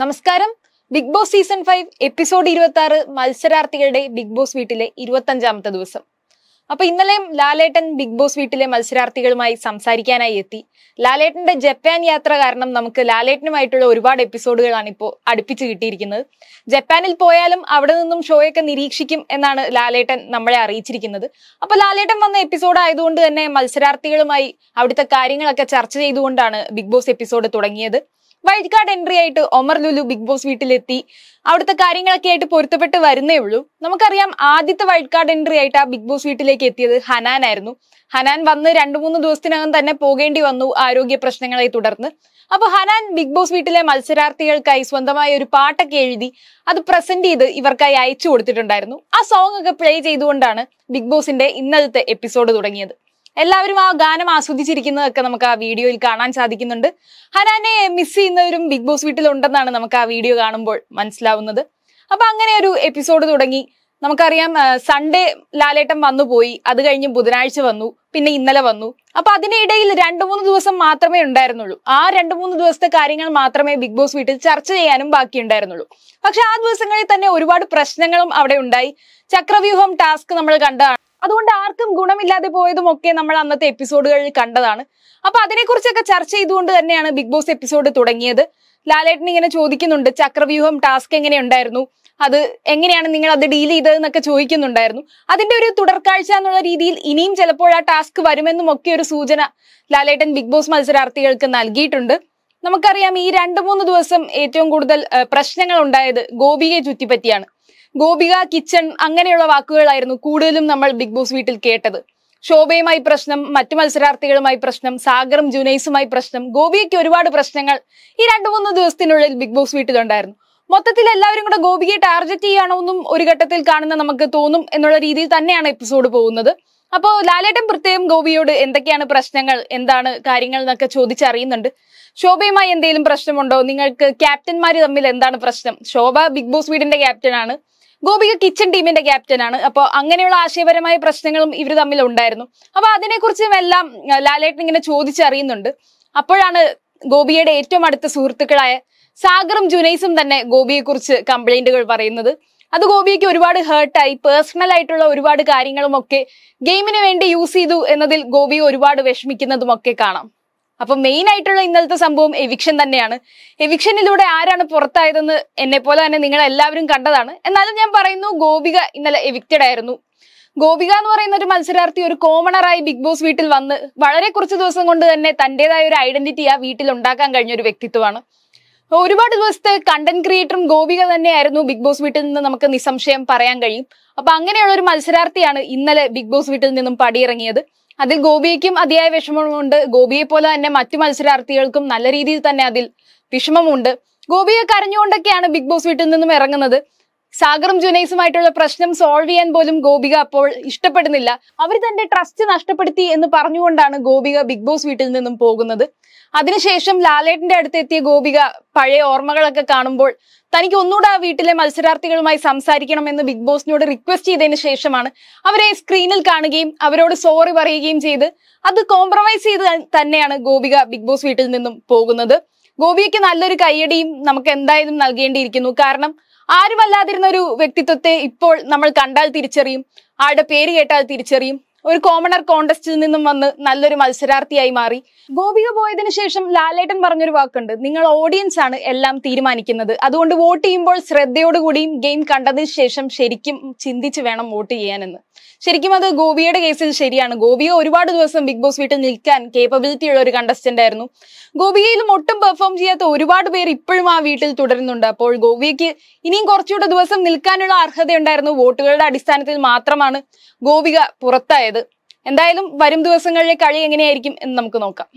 നമസ്കാരം Bigg Boss season five episode ഇരുപത്തി ആറ് മത്സരാർത്ഥികളുടെ ബിഗ് ബോസ് വീട്ടിലെ ഇരുപത്തഞ്ചാമത്തെ ദിവസം അപ്പൊ ഇന്നലെയും ലാലേട്ടൻ ബിഗ് ബോസ് വീട്ടിലെ മത്സരാർത്ഥികളുമായി സംസാരിക്കാനായി എത്തി ലാലേട്ടന്റെ ജപ്പാൻ യാത്ര കാരണം നമുക്ക് ലാലേട്ടനുമായിട്ടുള്ള ഒരുപാട് എപ്പിസോഡുകളാണ് ഇപ്പോൾ അടുപ്പിച്ച് കിട്ടിയിരിക്കുന്നത് ജപ്പാനിൽ പോയാലും അവിടെ നിന്നും ഷോയൊക്കെ നിരീക്ഷിക്കും എന്നാണ് ലാലേട്ടൻ നമ്മളെ അറിയിച്ചിരിക്കുന്നത് അപ്പൊ ലാലേട്ടൻ വന്ന എപ്പിസോഡ് ആയതുകൊണ്ട് തന്നെ മത്സരാർത്ഥികളുമായി അവിടുത്തെ കാര്യങ്ങളൊക്കെ ചർച്ച ചെയ്തുകൊണ്ടാണ് ബിഗ് ബോസ് എപ്പിസോഡ് തുടങ്ങിയത് വൈൽഡ് കാർഡ് എൻട്രി ആയിട്ട് ഒമർ ലുലു ബിഗ് ബോസ് വീട്ടിലെത്തി അവിടുത്തെ കാര്യങ്ങളൊക്കെ ആയിട്ട് പൊരുത്തപ്പെട്ട് വരുന്നേ ഉള്ളൂ നമുക്കറിയാം ആദ്യത്തെ വൈൽഡ് കാർഡ് എൻട്രി ആയിട്ട് ആ ബിഗ് ബോസ് വീട്ടിലേക്ക് എത്തിയത് ഹനാൻ ആയിരുന്നു ഹനാൻ വന്ന് രണ്ടു മൂന്ന് ദിവസത്തിനകം തന്നെ പോകേണ്ടി വന്നു ആരോഗ്യ പ്രശ്നങ്ങളെ തുടർന്ന് അപ്പൊ ഹനാൻ ബിഗ് ബോസ് വീട്ടിലെ മത്സരാർത്ഥികൾക്കായി സ്വന്തമായ ഒരു പാട്ടൊക്കെ എഴുതി അത് പ്രസന്റ് ചെയ്ത് ഇവർക്കായി അയച്ചു കൊടുത്തിട്ടുണ്ടായിരുന്നു ആ സോങ് ഒക്കെ പ്ലേ ചെയ്തുകൊണ്ടാണ് ബിഗ് ബോസിന്റെ ഇന്നലത്തെ എപ്പിസോഡ് തുടങ്ങിയത് എല്ലാവരും ആ ഗാനം ആസ്വദിച്ചിരിക്കുന്നതൊക്കെ നമുക്ക് ആ വീഡിയോയിൽ കാണാൻ സാധിക്കുന്നുണ്ട് ഹനാനെ മിസ് ചെയ്യുന്നവരും ബിഗ് ബോസ് വീട്ടിൽ ഉണ്ടെന്നാണ് നമുക്ക് ആ വീഡിയോ കാണുമ്പോൾ മനസ്സിലാവുന്നത് അപ്പൊ അങ്ങനെ ഒരു എപ്പിസോഡ് തുടങ്ങി നമുക്കറിയാം സൺഡേ ലാലേട്ടൻ വന്നു പോയി അത് കഴിഞ്ഞ് ബുധനാഴ്ച വന്നു പിന്നെ ഇന്നലെ വന്നു അപ്പൊ അതിനിടയിൽ രണ്ടു മൂന്ന് ദിവസം മാത്രമേ ഉണ്ടായിരുന്നുള്ളൂ ആ രണ്ടു മൂന്ന് ദിവസത്തെ കാര്യങ്ങൾ മാത്രമേ ബിഗ് ബോസ് വീട്ടിൽ ചർച്ച ചെയ്യാനും ബാക്കി ഉണ്ടായിരുന്നുള്ളൂ പക്ഷെ ആ ദിവസങ്ങളിൽ തന്നെ ഒരുപാട് പ്രശ്നങ്ങളും അവിടെ ഉണ്ടായി ചക്രവ്യൂഹം ടാസ്ക് നമ്മൾ കണ്ടതാണ് അതുകൊണ്ട് ആർക്കും ഗുണമില്ലാതെ പോയതും ഒക്കെ നമ്മൾ അന്നത്തെ എപ്പിസോഡുകളിൽ കണ്ടതാണ് അപ്പൊ അതിനെക്കുറിച്ചൊക്കെ ചർച്ച ചെയ്തുകൊണ്ട് തന്നെയാണ് ബിഗ് ബോസ് എപ്പിസോഡ് തുടങ്ങിയത് ലാലേട്ടൻ ഇങ്ങനെ ചോദിക്കുന്നുണ്ട് ചക്രവ്യൂഹം ടാസ്ക് എങ്ങനെ ഉണ്ടായിരുന്നു അത് എങ്ങനെയാണ് നിങ്ങൾ അത് ഡീൽ ചെയ്തതെന്നൊക്കെ ചോദിക്കുന്നുണ്ടായിരുന്നു അതിന്റെ ഒരു തുടർക്കാഴ്ച എന്നുള്ള രീതിയിൽ ഇനിയും ചിലപ്പോൾ ആ ടാസ്ക് വരുമെന്നും ഒക്കെ ഒരു സൂചന ലാലേട്ടൻ ബിഗ് ബോസ് മത്സരാർത്ഥികൾക്ക് നൽകിയിട്ടുണ്ട് നമുക്കറിയാം ഈ രണ്ട് മൂന്ന് ദിവസം ഏറ്റവും കൂടുതൽ പ്രശ്നങ്ങൾ ഉണ്ടായത് ഗോപികയെ ചുറ്റിപ്പറ്റിയാണ് ഗോപിക കിച്ചൺ അങ്ങനെയുള്ള വാക്കുകളായിരുന്നു കൂടുതലും നമ്മൾ ബിഗ് ബോസ് വീട്ടിൽ കേട്ടത് ശോഭയുമായി പ്രശ്നം മറ്റു മത്സരാർത്ഥികളുമായി പ്രശ്നം സാഗറും ജുനൈസുമായി പ്രശ്നം ഗോപികയ്ക്ക് ഒരുപാട് പ്രശ്നങ്ങൾ ഈ രണ്ടു മൂന്ന് ദിവസത്തിനുള്ളിൽ ബിഗ് ബോസ് വീട്ടിലുണ്ടായിരുന്നു മൊത്തത്തിൽ എല്ലാവരും കൂടെ ഗോപികയെ ടാർഗറ്റ് ചെയ്യണമെന്നും എന്നും ഒരു ഘട്ടത്തിൽ കാണുന്ന നമുക്ക് തോന്നും എന്നുള്ള രീതിയിൽ തന്നെയാണ് എപ്പിസോഡ് പോകുന്നത് അപ്പോൾ ലാലേട്ടൻ പ്രത്യേകം ഗോപിയോട് എന്തൊക്കെയാണ് പ്രശ്നങ്ങൾ എന്താണ് കാര്യങ്ങൾ എന്നൊക്കെ ചോദിച്ചറിയുന്നുണ്ട് ശോഭയുമായി എന്തെങ്കിലും പ്രശ്നമുണ്ടോ നിങ്ങൾക്ക് ക്യാപ്റ്റന്മാർ തമ്മിൽ എന്താണ് പ്രശ്നം ശോഭ ബിഗ് ബോസ് വീടിന്റെ ക്യാപ്റ്റൻ ആണ് ഗോപിക കിച്ചൺ ടീമിന്റെ ക്യാപ്റ്റനാണ് അപ്പോൾ അങ്ങനെയുള്ള ആശയപരമായ പ്രശ്നങ്ങളും ഇവർ തമ്മിൽ ഉണ്ടായിരുന്നു അപ്പൊ അതിനെക്കുറിച്ചും എല്ലാം ലാലേട്ടൻ ഇങ്ങനെ ചോദിച്ചറിയുന്നുണ്ട് അപ്പോഴാണ് ഗോപിയുടെ ഏറ്റവും അടുത്ത സുഹൃത്തുക്കളായ സാഗറും ജുനൈസും തന്നെ ഗോപിയെക്കുറിച്ച് കംപ്ലൈന്റുകൾ പറയുന്നത് അത് ഗോപിയ്ക്ക് ഒരുപാട് ഹേർട്ടായി പേഴ്സണൽ ആയിട്ടുള്ള ഒരുപാട് കാര്യങ്ങളും ഒക്കെ ഗെയിമിന് വേണ്ടി യൂസ് ചെയ്തു എന്നതിൽ ഗോപിയെ ഒരുപാട് വിഷമിക്കുന്നതും ഒക്കെ കാണാം അപ്പൊ മെയിൻ ആയിട്ടുള്ള ഇന്നലത്തെ സംഭവം എവിക്ഷൻ തന്നെയാണ് എവിക്ഷനിലൂടെ ആരാണ് പുറത്തായതെന്ന് എന്നെ പോലെ തന്നെ നിങ്ങൾ എല്ലാവരും കണ്ടതാണ് എന്നാലും ഞാൻ പറയുന്നു ഗോപിക ഇന്നലെ എവിക്റ്റഡ് ആയിരുന്നു ഗോപിക എന്ന് പറയുന്ന ഒരു മത്സരാർത്ഥി ഒരു കോമണറായി ബിഗ് ബോസ് വീട്ടിൽ വന്ന് വളരെ കുറച്ച് ദിവസം കൊണ്ട് തന്നെ തന്റേതായ ഒരു ഐഡന്റിറ്റി ആ വീട്ടിൽ ഉണ്ടാക്കാൻ കഴിഞ്ഞ ഒരു വ്യക്തിത്വമാണ് ഒരുപാട് ദിവസത്തെ കണ്ടന്റ് ക്രിയേറ്ററും ഗോപിക തന്നെയായിരുന്നു ബിഗ് ബോസ് വീട്ടിൽ നിന്ന് നമുക്ക് നിസ്സംശയം പറയാൻ കഴിയും അപ്പൊ അങ്ങനെയുള്ള ഒരു മത്സരാർത്ഥിയാണ് ഇന്നലെ ബിഗ് ബോസ് വീട്ടിൽ നിന്നും പടിയിറങ്ങിയത് അതിൽ ഗോപിയയ്ക്കും അതിയായ വിഷമമുണ്ട് ഗോപിയെ പോലെ തന്നെ മറ്റു മത്സരാർത്ഥികൾക്കും നല്ല രീതിയിൽ തന്നെ അതിൽ വിഷമമുണ്ട് ഗോപിയെ കരഞ്ഞുകൊണ്ടൊക്കെയാണ് ബിഗ് ബോസ് വീട്ടിൽ നിന്നും ഇറങ്ങുന്നത് സാഗറും ജുനൈസുമായിട്ടുള്ള പ്രശ്നം സോൾവ് ചെയ്യാൻ പോലും ഗോപിക അപ്പോൾ ഇഷ്ടപ്പെടുന്നില്ല അവർ തന്റെ ട്രസ്റ്റ് നഷ്ടപ്പെടുത്തി എന്ന് പറഞ്ഞുകൊണ്ടാണ് ഗോപിക ബിഗ് ബോസ് വീട്ടിൽ നിന്നും പോകുന്നത് അതിനുശേഷം ലാലേട്ടിന്റെ അടുത്തെത്തിയ ഗോപിക പഴയ ഓർമ്മകളൊക്കെ കാണുമ്പോൾ തനിക്ക് ഒന്നുകൂടെ ആ വീട്ടിലെ മത്സരാർത്ഥികളുമായി എന്ന് ബിഗ് ബോസിനോട് റിക്വസ്റ്റ് ചെയ്തതിന് ശേഷമാണ് അവരെ സ്ക്രീനിൽ കാണുകയും അവരോട് സോറി പറയുകയും ചെയ്ത് അത് കോംപ്രമൈസ് ചെയ്ത് തന്നെയാണ് ഗോപിക ബിഗ് ബോസ് വീട്ടിൽ നിന്നും പോകുന്നത് ഗോപിയയ്ക്ക് നല്ലൊരു കയ്യടിയും നമുക്ക് എന്തായാലും നൽകേണ്ടിയിരിക്കുന്നു കാരണം ആരുമല്ലാതിരുന്ന ഒരു വ്യക്തിത്വത്തെ ഇപ്പോൾ നമ്മൾ കണ്ടാൽ തിരിച്ചറിയും ആളുടെ പേര് കേട്ടാൽ തിരിച്ചറിയും ഒരു കോമണർ കോണ്ടസ്റ്റിൽ നിന്നും വന്ന് നല്ലൊരു മത്സരാർത്ഥിയായി മാറി ഗോപിക പോയതിനു ശേഷം ലാലേട്ടൻ പറഞ്ഞൊരു വാക്കുണ്ട് നിങ്ങൾ ഓഡിയൻസ് ആണ് എല്ലാം തീരുമാനിക്കുന്നത് അതുകൊണ്ട് വോട്ട് ചെയ്യുമ്പോൾ ശ്രദ്ധയോടുകൂടിയും ഗെയിം കണ്ടതിന് ശേഷം ശരിക്കും ചിന്തിച്ച് വേണം വോട്ട് ചെയ്യാനെന്ന് ശരിക്കും അത് ഗോപിയുടെ കേസിൽ ശരിയാണ് ഗോപിക ഒരുപാട് ദിവസം ബിഗ് ബോസ് വീട്ടിൽ നിൽക്കാൻ കേപ്പബിലിറ്റി ഉള്ള ഒരു കണ്ടസ്റ്റന്റ് ആയിരുന്നു ഗോപികയിലും ഒട്ടും പെർഫോം ചെയ്യാത്ത ഒരുപാട് പേർ ഇപ്പോഴും ആ വീട്ടിൽ തുടരുന്നുണ്ട് അപ്പോൾ ഗോപിയക്ക് ഇനിയും കുറച്ചുകൂടെ ദിവസം നിൽക്കാനുള്ള അർഹതയുണ്ടായിരുന്നു വോട്ടുകളുടെ അടിസ്ഥാനത്തിൽ മാത്രമാണ് ഗോപിക പുറത്തായത് എന്തായാലും വരും ദിവസങ്ങളിലെ കളി എങ്ങനെയായിരിക്കും എന്ന് നമുക്ക് നോക്കാം